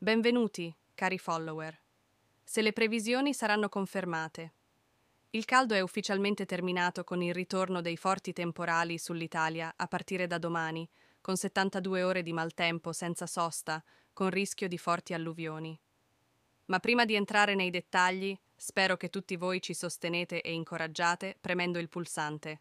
Benvenuti, cari follower. Se le previsioni saranno confermate. Il caldo è ufficialmente terminato con il ritorno dei forti temporali sull'Italia a partire da domani, con 72 ore di maltempo senza sosta, con rischio di forti alluvioni. Ma prima di entrare nei dettagli, spero che tutti voi ci sostenete e incoraggiate premendo il pulsante.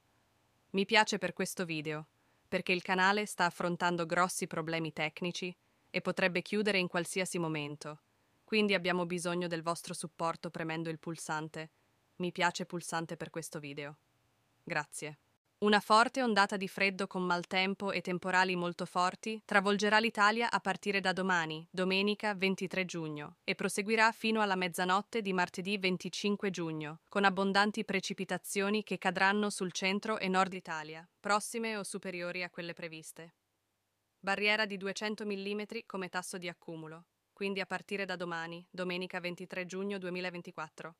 Mi piace per questo video, perché il canale sta affrontando grossi problemi tecnici e potrebbe chiudere in qualsiasi momento. Quindi abbiamo bisogno del vostro supporto premendo il pulsante mi piace pulsante per questo video. Grazie. Una forte ondata di freddo con maltempo e temporali molto forti travolgerà l'Italia a partire da domani, domenica 23 giugno, e proseguirà fino alla mezzanotte di martedì 25 giugno, con abbondanti precipitazioni che cadranno sul centro e nord Italia, prossime o superiori a quelle previste barriera di 200 mm come tasso di accumulo, quindi a partire da domani, domenica 23 giugno 2024.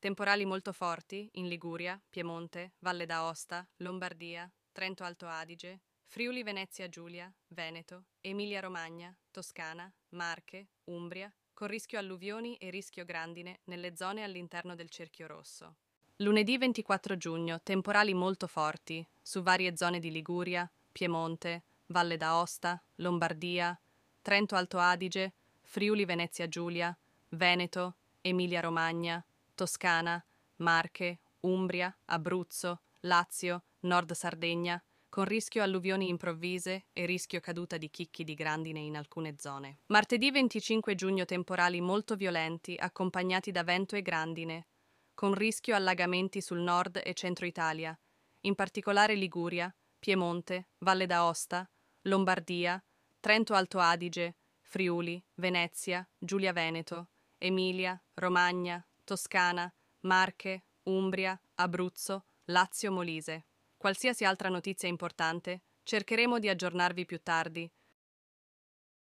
Temporali molto forti in Liguria, Piemonte, Valle d'Aosta, Lombardia, Trento Alto Adige, Friuli Venezia Giulia, Veneto, Emilia Romagna, Toscana, Marche, Umbria, con rischio alluvioni e rischio grandine nelle zone all'interno del cerchio rosso. Lunedì 24 giugno temporali molto forti su varie zone di Liguria, Piemonte, Valle d'Aosta, Lombardia, Trento Alto Adige, Friuli Venezia Giulia, Veneto, Emilia Romagna, Toscana, Marche, Umbria, Abruzzo, Lazio, Nord Sardegna, con rischio alluvioni improvvise e rischio caduta di chicchi di grandine in alcune zone. Martedì 25 giugno temporali molto violenti accompagnati da vento e grandine, con rischio allagamenti sul nord e centro Italia, in particolare Liguria, Piemonte, Valle d'Aosta, Lombardia, Trento Alto Adige, Friuli, Venezia, Giulia Veneto, Emilia, Romagna, Toscana, Marche, Umbria, Abruzzo, Lazio Molise. Qualsiasi altra notizia importante cercheremo di aggiornarvi più tardi